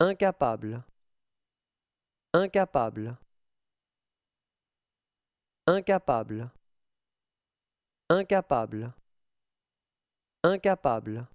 Incapable incapable incapable incapable incapable